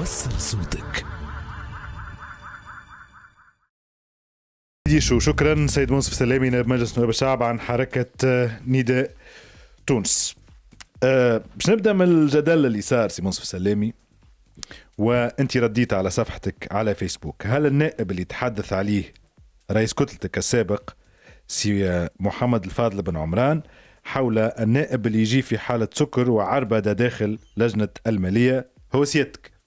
وسر صوتك ديشو شكرا سيد منصف سلامي نائب مجلس نواب الشعب عن حركه آه، نداء تونس أه باش نبدا من الجدل اللي صار سي منصف سلامي وانت رديت على صفحتك على فيسبوك هل النائب اللي تحدث عليه رئيس كتلتك السابق سي آه، محمد الفاضل بن عمران حول النائب اللي يجي في حالة سكر وعربدة داخل لجنة المالية هو سيادتك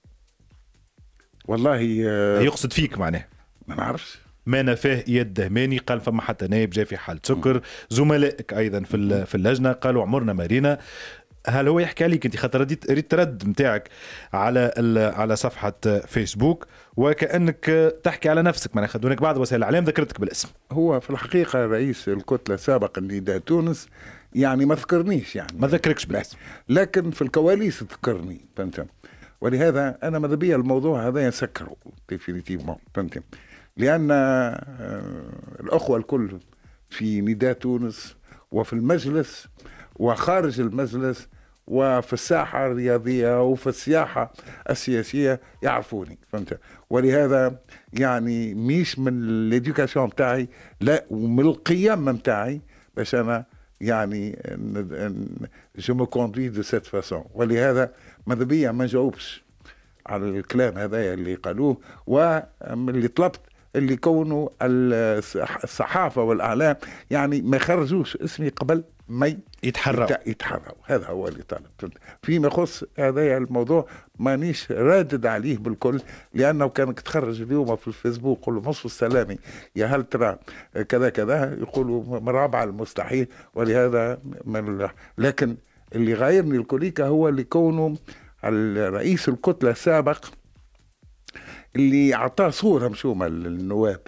والله آه، يقصد فيك معناه ما نعرفش ما نفاه يد دهماني قال فما حتى نائب جاي في حال سكر زملائك أيضا في في اللجنة قالوا عمرنا مارينا هل هو يحكي عليك انت خاطر ريت الرد نتاعك على على صفحه فيسبوك وكانك تحكي على نفسك معناها خدونك بعض وسائل الاعلام ذكرتك بالاسم هو في الحقيقه رئيس الكتله السابق اللي دا تونس يعني ما ذكرنيش يعني ما ذكركش بالاسم لكن في الكواليس ذكرني فهمت ولهذا أنا ماذا بيا الموضوع هذا يسكره ديفينيتيفمون فهمتي لأن آه، الأخوة الكل في نداء تونس وفي المجلس وخارج المجلس وفي الساحة الرياضية وفي السياحة السياسية يعرفوني فهمت ولهذا يعني مش من ليدوكاسيون متاعي لا ومن القيم متاعي باش أنا يعني جو مو كوندوي دو سيت فاسون ولهذا ماذا بيا ما جاوبش على الكلام هذايا اللي قالوه واللي طلبت اللي كونوا الصحافه والاعلام يعني ما خرجوش اسمي قبل ما يتحروا يتحروا هذا هو اللي طالب فيما يخص هذا الموضوع مانيش رادد عليه بالكل لانه كانك تخرج اليوم في الفيسبوك يقول مصر السلامي يا هل ترى كذا كذا يقولوا رابعه المستحيل ولهذا من لكن اللي غيرني الكوليكا هو اللي كونه الرئيس الكتله السابق اللي اعطاه صوره مشومه للنواب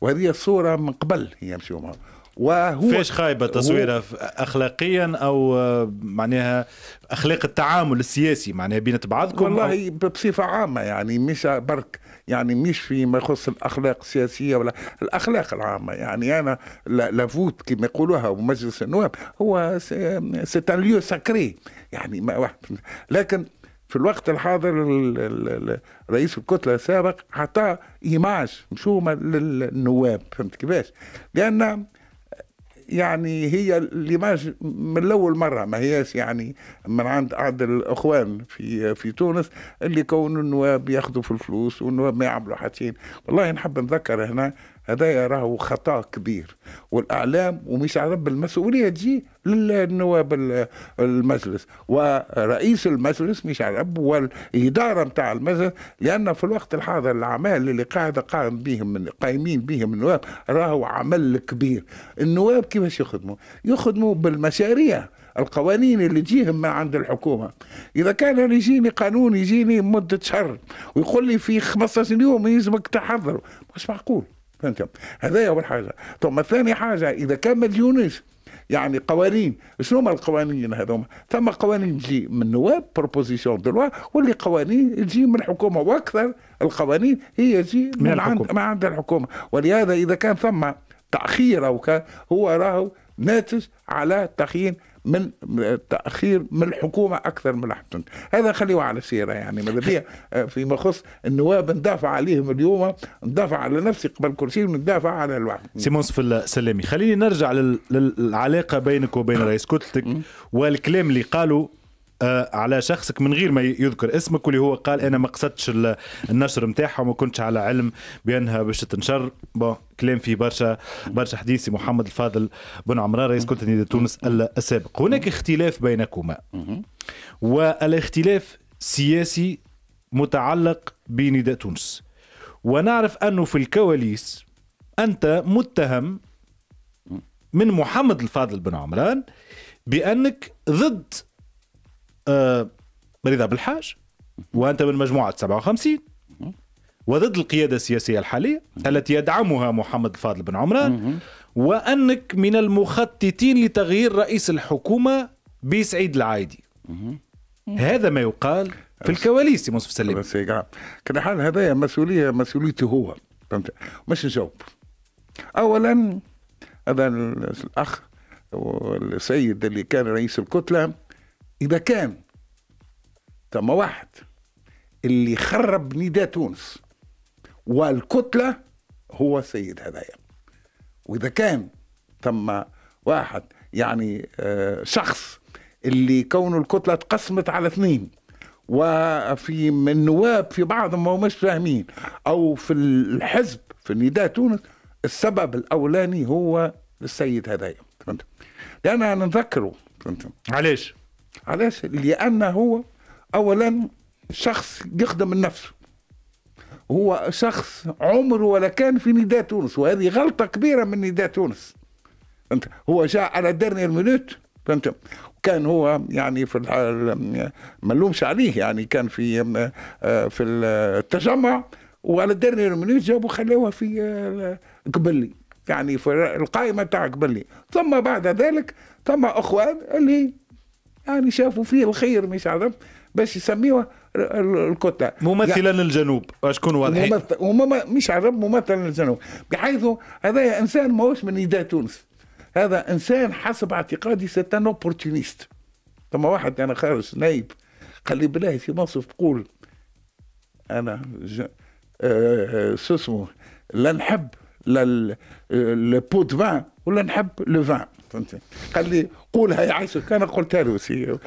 وهذه الصوره من قبل هي مشومه وهو فيش خايبه تصويره اخلاقيا او آه، معناها اخلاق التعامل السياسي معناها بين بعضكم والله أو... بصفه عامه يعني مش برك يعني مش فيما يخص الاخلاق السياسيه ولا الاخلاق العامه يعني انا لافوت كما يقولوها ومجلس النواب هو سي ان ليو ساكري يعني ما واحد لكن في الوقت الحاضر رئيس الكتله السابق عطى ايماج مشومه للنواب فهمت كيفاش؟ لان يعني هي ليماج من الاول مره ما هياش يعني من عند بعض الاخوان في في تونس اللي كون النواب ياخذوا في الفلوس والنواب ما يعملوا حتين والله نحب نذكر هنا هذا راهو خطا كبير والاعلام ومش رب المسؤوليه تجي للنواب المجلس ورئيس المجلس مش رب والاداره نتاع المجلس لان في الوقت الحاضر الاعمال اللي قاعده قائم بهم من قايمين بهم النواب راهو عمل كبير النواب كيفاش يخدموا يخدموا بالمشاريع القوانين اللي تجيهم من عند الحكومه اذا كان يجيني قانون يجيني مده شهر ويقول لي في 15 يوم يلزمك تحضر مش معقول فهمت هذا اول حاجه ثم ثاني حاجه اذا كان ما يعني قوانين شنو هما القوانين هذوما ثم قوانين تجي من نواب بروبوزيسيون دو لوا واللي قوانين تجي من الحكومه واكثر القوانين هي تجي من, من عند ما عند الحكومه ولهذا اذا كان ثم تاخير او كان هو راهو ناتج على تخيين من التاخير من الحكومه اكثر من الحكومة. هذا خليه على سيره يعني ماذا بيا آه، فيما يخص النواب ندافع عليهم اليوم ندافع على نفسي قبل كل شيء وندافع على الواحد سيمونس في السلامي خليني نرجع للعلاقه بينك وبين رئيس كتلتك والكلام اللي قالوا آه، على شخصك من غير ما يذكر اسمك واللي هو قال انا ما قصدتش النشر نتاعها وما كنتش على علم بانها باش تنشر بون كلام فيه برشا برشا حديث محمد الفاضل بن عمران رئيس كتله تونس السابق هناك اختلاف بينكما والاختلاف سياسي متعلق بنداء تونس ونعرف انه في الكواليس انت متهم من محمد الفاضل بن عمران بانك ضد آه، رضا بالحاج وانت من مجموعه 57 وضد القياده السياسيه الحاليه التي يدعمها محمد الفاضل بن عمران وانك من المخططين لتغيير رئيس الحكومه بسعيد العايدي هذا ما يقال في الكواليس يا مصطفى سليم نعم. كان حال هذا مسؤوليه مسؤوليته هو فهمت مش نجاوب اولا هذا الاخ والسيد اللي كان رئيس الكتله اذا كان ثم واحد اللي خرب نداء تونس والكتله هو سيد هدايا واذا كان ثم واحد يعني آه، شخص اللي كونه الكتله تقسمت على اثنين وفي من النواب في بعضهم ما مش فاهمين او في الحزب في نداء تونس السبب الاولاني هو السيد هدايا فهمت لان انا نذكره فهمت علاش علاش لأن هو أولا شخص يخدم النفس هو شخص عمره ولا كان في نداء تونس وهذه غلطة كبيرة من نداء تونس انت هو جاء على ديرنيير المنوت فهمت كان هو يعني في ما نلومش عليه يعني كان في آه، في التجمع وعلى درني المنوت جابوا خلوها في آه، قبلي يعني في القائمة تاع قبلي ثم بعد ذلك ثم أخوان اللي يعني شافوا فيه الخير مش عارف باش يسميوه الكتله ممثلا يعني الجنوب اشكون واضحين وممثل ومم... مش عرب ممثلا الجنوب بحيث هذا انسان ماهوش من نداء تونس هذا انسان حسب اعتقادي ستان اوبورتونيست ثم واحد انا خارج نايب قال لي بالله في مصر تقول انا ج... آه... شو اسمه لا نحب لا لبوت فان آه، ولا نحب لو فان فهمتني قال لي قولها عيسى انا قلتها له سي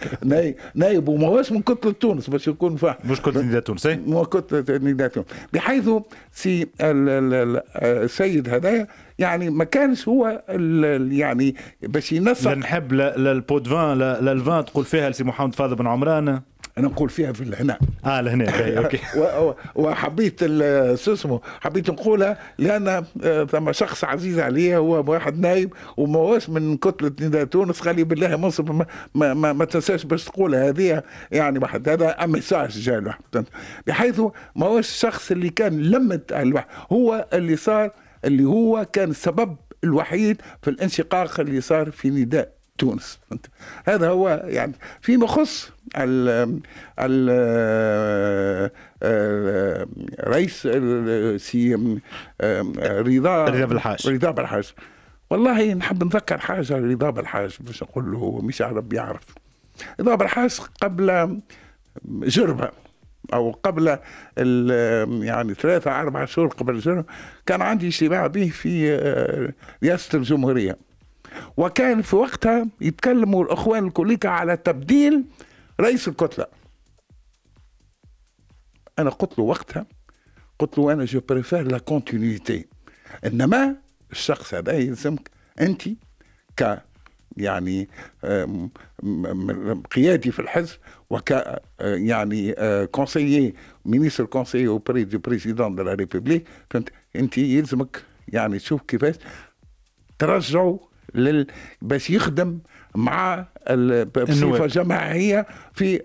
نايب وما هوش من كتله تونس باش يكون فاهم مش كتله نداء تونسي إيه؟ مو كتله نداء تونس بحيث سي السيد هذايا يعني ما كانش هو يعني باش ينسق لا نحب لا البودفان لا الفان تقول فيها لسي محمد فاضل بن عمران انا نقول فيها في الهناء اه الهناء اوكي وحبيت شو اسمه حبيت نقولها لان ثم آه، شخص عزيز عليا هو واحد نايم ومواش من كتله نداء تونس قال لي بالله منصف ما, ما, ما, ما تنساش باش تقولها هذه يعني واحد هذا ميساج له بحيث ماهوش الشخص اللي كان لمت الواحد هو اللي صار اللي هو كان السبب الوحيد في الانشقاق اللي صار في نداء تونس هذا هو يعني فيما يخص الرئيس آه، سي رضا رضا بالحاج رضا بالحاج والله نحب نذكر حاجه رضا بالحاج باش نقول له مش عرب يعرف رضا بالحاج قبل جربه او قبل يعني ثلاثة اربع شهور قبل جربه كان عندي اجتماع به في آه، رئاسة الجمهورية وكان في وقتها يتكلموا الإخوان الكوليكا على تبديل رئيس الكتلة أنا قلت له وقتها قلت له أنا جو بريفير لا كونتينيتي إنما الشخص هذا يلزمك أنت ك يعني قيادي في الحزب وك آه، يعني كونسيي مينيستر كونسيي او دو بريزيدون دو لا ريبوبليك فهمت انت يلزمك يعني تشوف كيفاش ترجعوا لل بس يخدم مع بصفه جماعيه في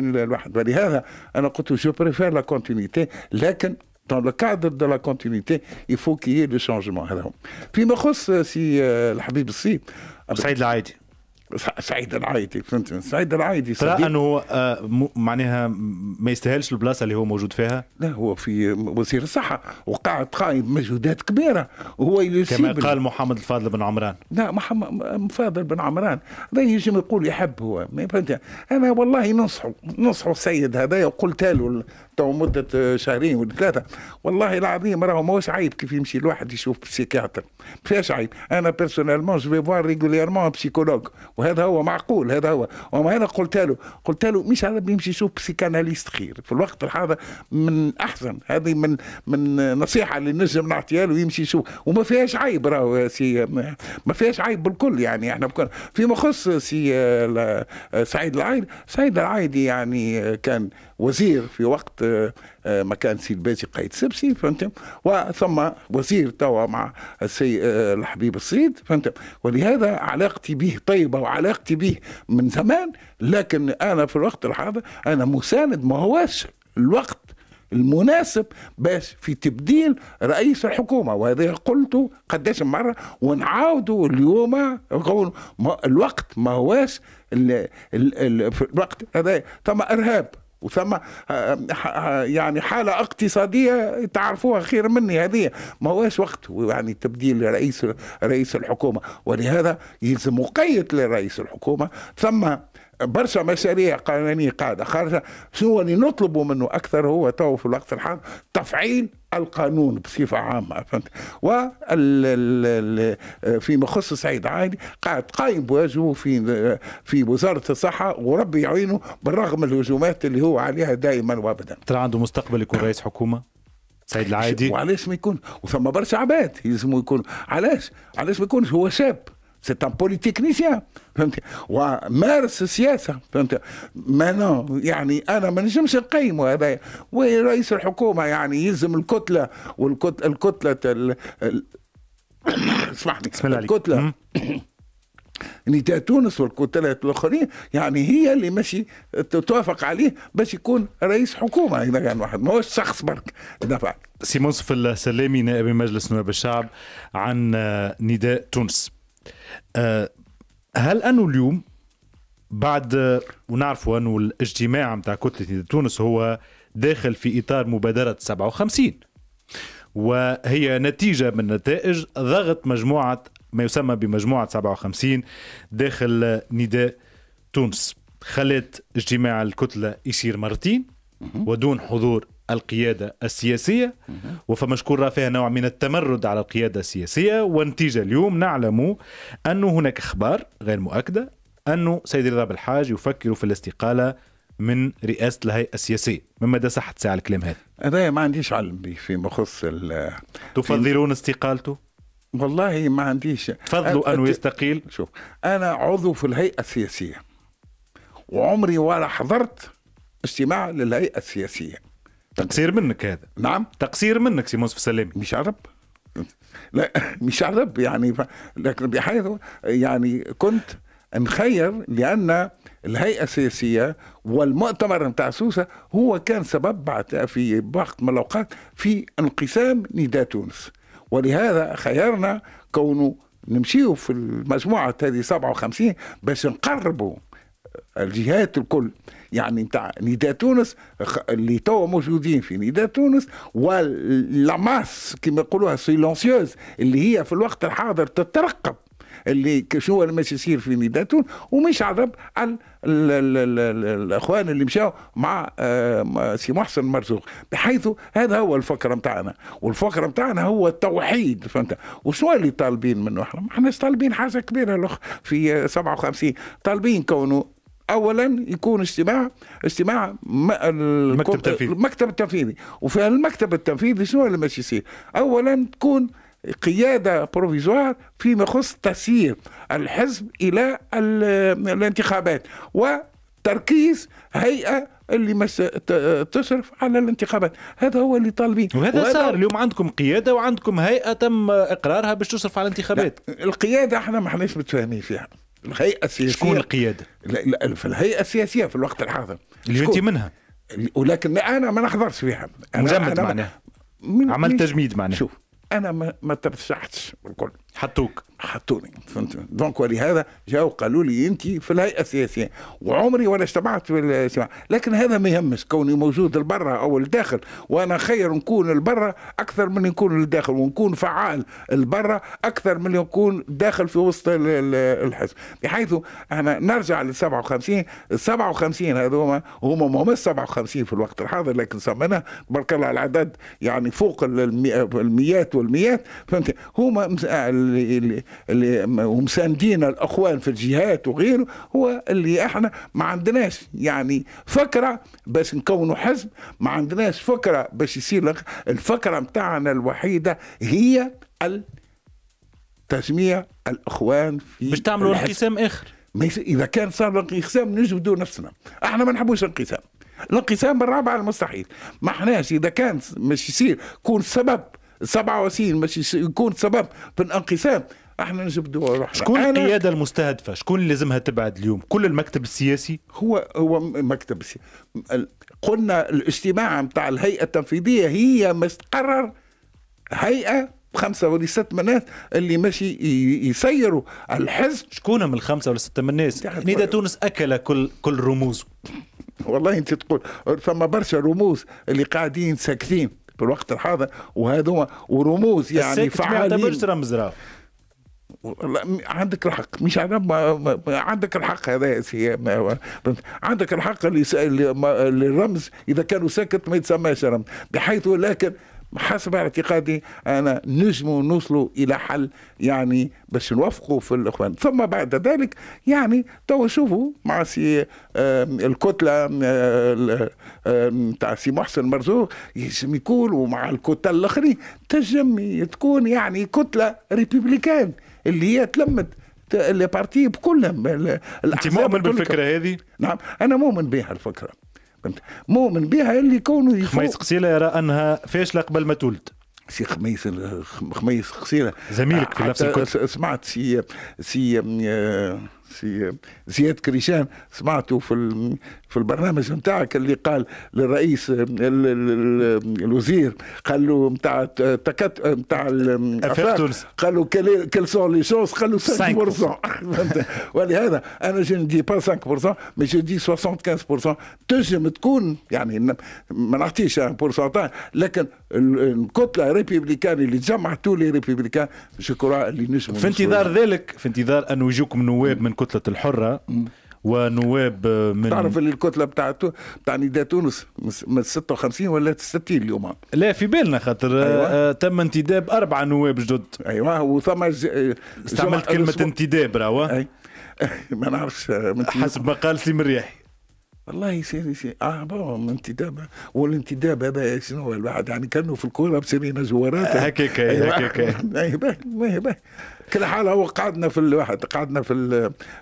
ان الواحد ولهذا انا قلت جو بريفير لا كونتينيتي لكن دون لو كادر دو لا كونتينيتي يفو كي لو شونجمون هذا هو فيما يخص سي الحبيب السي سعيد العايدي سعيد العايدي فهمت سعيد العايدي ترى انه آه، معناها ما يستاهلش البلاصه اللي هو موجود فيها لا هو في وزير الصحه وقاعد قائم مجهودات كبيره وهو كما قال محمد الفاضل بن عمران لا محمد فاضل بن عمران هذا يجي يقول يحب هو ما فهمت انا والله ننصحه ننصحه السيد هذا وقلت له تو مده آه، شهرين ولا ثلاثه والله العظيم راهو ماهوش عيب كيف يمشي الواحد يشوف بسيكياتر ما فيهاش عيب انا بيرسونيلمون جو فوار ريغوليرمون بسيكولوج وهذا هو معقول هذا هو انا قلت له قلت له مش هذا بيمشي يشوف بسيكاناليست خير في الوقت الحاضر من احسن هذه من من نصيحه اللي نجم نعطيها له يمشي يشوف وما فيهاش عيب راهو سي ما فيهاش عيب بالكل يعني احنا بكل فيما يخص سي سعيد العايد سعيد العايدي يعني كان وزير في وقت آه، آه، ما كان سيد بازي قايد سبسي فهمتم وثم وزير توا مع السي آه، الحبيب السيد فهمتم ولهذا علاقتي به طيبه وعلاقتي به من زمان لكن انا في الوقت الحاضر انا مساند ما هواش الوقت المناسب باش في تبديل رئيس الحكومه وهذا قلته قداش مره ونعاودوا اليوم الوقت ما هواش الوقت هذا ثم ارهاب وثم آه، آه، آه، يعني حالة اقتصادية تعرفوها خير مني هذه ما هواش وقت يعني تبديل رئيس رئيس الحكومة ولهذا يلزم مقيد لرئيس الحكومة ثم برشا مشاريع قانونية قاعدة خارجة شنو اللي نطلبوا منه أكثر هو تو في الوقت الحاضر تفعيل القانون بصفة عامة فهمت آه، فيما يخص سعيد عادي قاعد قايم بواجبه في آه، في وزارة الصحة وربي يعينه بالرغم الهجومات اللي هو عليها دائما وابدا ترى عنده مستقبل يكون رئيس حكومة سعيد العادي وعلاش ما يكون وثم برشا عباد يلزموا يكون علاش علاش ما يكونش هو شاب سي ان بوليتيكنيسيان فهمت ومارس السياسه فهمت ما يعني انا ما نجمش نقيمه هذا ورئيس الحكومه يعني يلزم الكتله والكتله الكتله ال... ال... اسمحني بسم الله الكتله نتاع تونس والكتلات الاخرين يعني هي اللي ماشي توافق عليه باش يكون رئيس حكومه اذا كان واحد ماهوش شخص برك دفع سي منصف السلامي نائب مجلس نواب الشعب عن نداء تونس آه، هل انه اليوم بعد ونعرفوا انه الاجتماع نتاع كتله تونس هو داخل في اطار مبادره 57 وهي نتيجه من نتائج ضغط مجموعه ما يسمى بمجموعه 57 داخل نداء تونس خلت اجتماع الكتله يصير مرتين ودون حضور القيادة السياسية وفما شكون فيها نوع من التمرد على القيادة السياسية ونتيجة اليوم نعلم أن هناك أخبار غير مؤكدة أن سيد رضا بالحاج يفكر في الاستقالة من رئاسة الهيئة السياسية مما دا صحت ساعة الكلام هذا أنا ما عنديش علم به فيما يخص تفضلون استقالته؟ والله ما عنديش تفضلوا أنه يستقيل شوف أنا عضو في الهيئة السياسية وعمري ولا حضرت اجتماع للهيئة السياسية تقصير منك هذا نعم تقصير منك سي في سلامي مش عرب لا مش عرب يعني ف... لكن بحيث يعني كنت نخير لان الهيئه السياسيه والمؤتمر نتاع سوسه هو كان سبب بعد في وقت من الاوقات في انقسام نداء تونس ولهذا خيرنا كونه نمشيو في المجموعه هذه 57 باش نقربوا الجهات الكل يعني نتاع نداء تونس اللي توا موجودين في نداء تونس واللاماس كما يقولوها سيلونسيوز اللي هي في الوقت الحاضر تترقب اللي شنو اللي ماشي يصير في نداء تونس ومش عذب على الاخوان اللي مشاو مع آه، سي محسن مرزوق بحيث هذا هو الفكره نتاعنا والفكره نتاعنا هو التوحيد فهمت وشنو اللي طالبين منه احنا ما احناش طالبين حاجه كبيره الاخ في 57 طالبين كونه اولا يكون اجتماع اجتماع المكتب التنفيذي المكتب التنفيذي وفي المكتب التنفيذي شنو اللي ماشي يصير اولا تكون قياده بروفيزوار فيما يخص تسيير الحزب الى الانتخابات وتركيز هيئه اللي مس... تصرف على الانتخابات هذا هو اللي طالبين وهذا, وهذا صار اليوم عندكم قياده وعندكم هيئه تم اقرارها باش تصرف على الانتخابات لا. القياده احنا ما احناش متفاهمين فيها الهيئه السياسيه شكون القياده؟ في الهيئه السياسيه في الوقت الحاضر اللي انت منها ولكن انا ما نحضرش فيها أنا مجمد معناها عملت تجميد معناها شوف انا ما ترشحتش بالكل حطوك حطوني فهمت دونك ولهذا جاوا قالوا لي انت في الهيئه السياسيه وعمري ولا اجتمعت في الاجتماع لكن هذا ما يهمش كوني موجود لبرا او الداخل وانا خير نكون لبرا اكثر من نكون للداخل ونكون فعال لبرا اكثر من نكون داخل في وسط الحزب بحيث احنا نرجع لل 57 ال 57 هذوما هما ما مهمش 57 في الوقت الحاضر لكن سمنا بارك الله العدد يعني فوق المئات والمئات فهمت هما آه، اللي, اللي, اللي ومساندين الاخوان في الجهات وغيره هو اللي احنا ما عندناش يعني فكره باش نكونوا حزب ما عندناش فكره باش يصير الفكره نتاعنا الوحيده هي تجميع الاخوان في باش تعملوا انقسام اخر اذا كان صار انقسام نجبدوا نفسنا احنا ما نحبوش انقسام الانقسام بالرابع المستحيل ما احناش اذا كان مش يصير كون سبب 27 باش يكون سبب في الانقسام احنا نجبدوا روحنا شكون القياده المستهدفه شكون اللي لازمها تبعد اليوم كل المكتب السياسي هو هو مكتب السياسي قلنا الاجتماع نتاع الهيئه التنفيذيه هي ما تقرر هيئه خمسة ولا ست الناس اللي ماشي يسيروا الحزب شكون من الخمسة ولا ستة من الناس ندى تونس أكل كل كل رموزه والله أنت تقول ثم برشا رموز اللي قاعدين ساكتين في الوقت الحاضر وهذوما ورموز يعني فعالين ما رمز راه عندك الحق مش ما, ما عندك الحق هذا يا سي عندك الحق اللي الرمز اذا كانوا ساكت ما يتسماش رمز بحيث لكن حسب اعتقادي أنا نجموا نوصلوا إلى حل يعني باش نوفقوا في الإخوان ثم بعد ذلك يعني تو شوفوا مع سي الكتلة تاع سي محسن مرزوق يجم يكون ومع الكتل الآخرين تجم تكون يعني كتلة ريبوبليكان اللي هي تلمت لي بارتي بكلهم انت مؤمن بالفكره هذه؟ نعم انا مؤمن بها الفكره فهمت مؤمن بها اللي كونه يفوق خميس قصيله يرى انها فاشله قبل ما تولد سي خميس خميس قصيره زميلك في نفس الكتب سمعت سي سي آه، سي زياد كريشان سمعته في في البرنامج نتاعك اللي قال للرئيس الوزير قال له نتاع تكت نتاع الافاق قال له كيل سون لي شونس قال له 5% ولهذا انا جو ندي با 5% مي جو دي 75% تنجم تكون يعني ما نعطيش بورسونتاج لكن الكتله ريبيبليكان اللي تجمع تو لي ريبيبليكان جو كرا اللي نجموا في انتظار ذلك في انتظار ان يجوكم نواب من الكتلة الحرة ونواب من تعرف الكتله بتاع بتاع نداء تونس من 56 ولا 60 اليوم لا في بالنا خاطر آه، أيوة. آه، تم انتداب اربعه نواب جدد ايوه وثم ج... آه، استعملت كلمه الأسبوع. انتداب راهو أي... ما نعرفش حسب ما قال سي مريحي والله سيدي سي اه بابا انتداب والانتداب هذا شنو الواحد يعني كانوا في الكوره بسيرينا جوارات هكاك أيوة. هكاك أيوة، ما هي ما هي كل حال هو قعدنا في الواحد قعدنا في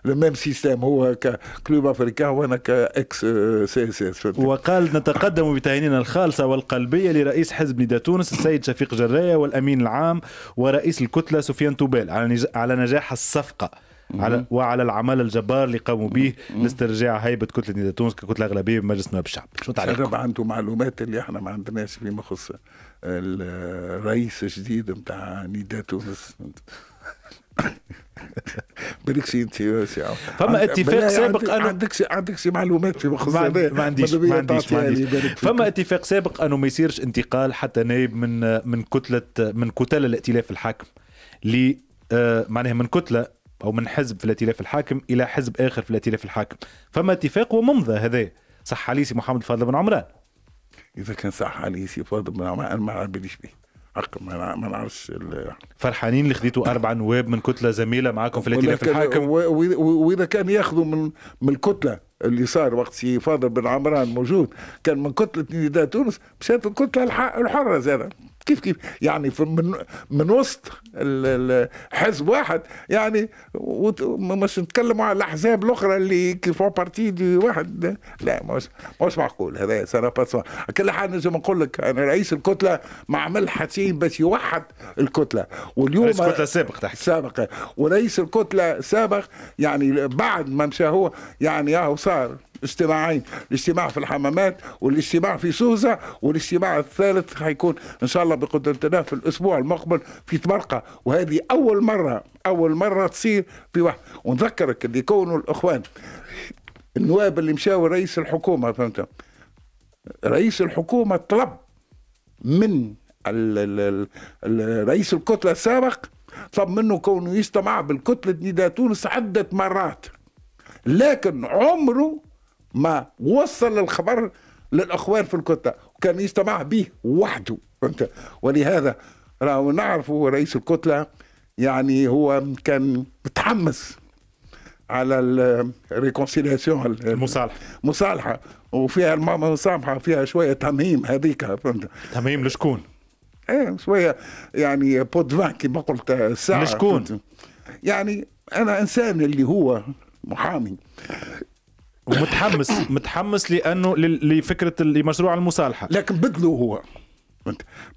لو ميم سيستيم هو ككلوب افريكان وانا كاكس آه، سي اس اس وقال نتقدم بتعييننا الخالصه والقلبيه لرئيس حزب نداء تونس السيد شفيق جرايه والامين العام ورئيس الكتله سفيان توبال على على نجاح الصفقه على وعلى العمل الجبار اللي قاموا به لاسترجاع هيبه كتله نداء تونس ككتله اغلبيه بمجلس نواب الشعب شو تعليقكم؟ طبعا عنده معلومات اللي احنا ما عندناش فيما يخص الرئيس الجديد نتاع نداء تونس بريكسي انت يا فما اتفاق سابق انا عندك عندك شي معلومات في خصوصية ما عنديش ما عنديش, ما عنديش. فما اتفاق سابق انه ما يصيرش انتقال حتى نائب من من كتله من كتل الائتلاف الحاكم ل آه، معناها من كتله او من حزب في الائتلاف الحاكم الى حزب اخر في الائتلاف الحاكم فما اتفاق وممضى هذا صح سي محمد فاضل بن عمران اذا كان صح علي سي فاضل بن عمران ما عبريش به ما نعرفش فرحانين اللي خديتوا اربع نواب من كتله زميله معاكم في الائتلاف الحاكم واذا كان ياخذوا من من الكتله اللي صار وقت سي فاضل بن عمران موجود كان من كتله نداء تونس مشات الكتله الحره زاد كيف كيف يعني من من وسط حزب واحد يعني مش نتكلموا على الاحزاب الاخرى اللي كيفون بارتي دي واحد لا مش مش معقول هذا سنه بس كل حال نجم نقول لك انا رئيس الكتله ما عمل حسين باش يوحد الكتله واليوم رئيس الكتله سابق تحكي سابق ورئيس الكتله سابق يعني بعد ما مشى هو يعني اهو صار صار اجتماعين الاجتماع في الحمامات والاجتماع في سوزا والاجتماع الثالث حيكون إن شاء الله بقدرة الله في الأسبوع المقبل في تبرقة وهذه أول مرة أول مرة تصير في واحد ونذكرك اللي يكونوا الإخوان النواب اللي مشاو رئيس الحكومة فهمت رئيس الحكومة طلب من رئيس الكتلة السابق طلب منه كونه يجتمع بالكتلة نداء تونس عدة مرات لكن عمره ما وصل الخبر للاخوان في الكتله كان يستمع به وحده فهمت ولهذا راهو نعرفه رئيس الكتله يعني هو كان متحمس على الريكونسيلياسيون المصالحه المصالحه وفيها المصالحه فيها شويه تمهيم هذيك فهمت تمهيم لشكون؟ ايه شويه يعني بودفان كما قلت ساعه لشكون؟ يعني انا انسان اللي هو محامي ومتحمس متحمس لانه لفكره لمشروع المصالحه لكن بدلوا هو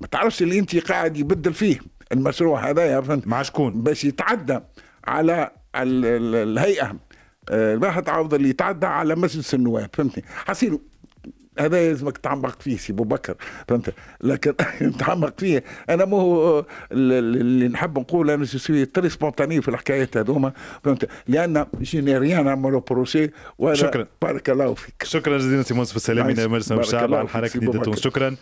ما تعرفش اللي انت قاعد يبدل فيه المشروع هذا فهمت مع شكون باش يتعدى على الهيئه الواحد آه، عوض اللي يتعدى على مجلس النواب فهمتني حصيله هذا لازمك تعمق فيه سي بكر فهمت لكن تعمق فيه انا مو اللي نحب نقول انا سوي تري سبونتاني في الحكايات هذوما فهمت لان جيني ريان عملوا بروسي شكرا بارك الله فيك شكرا جزيلا سي موسى السلامي مجلس الشعب على الحركه شكرا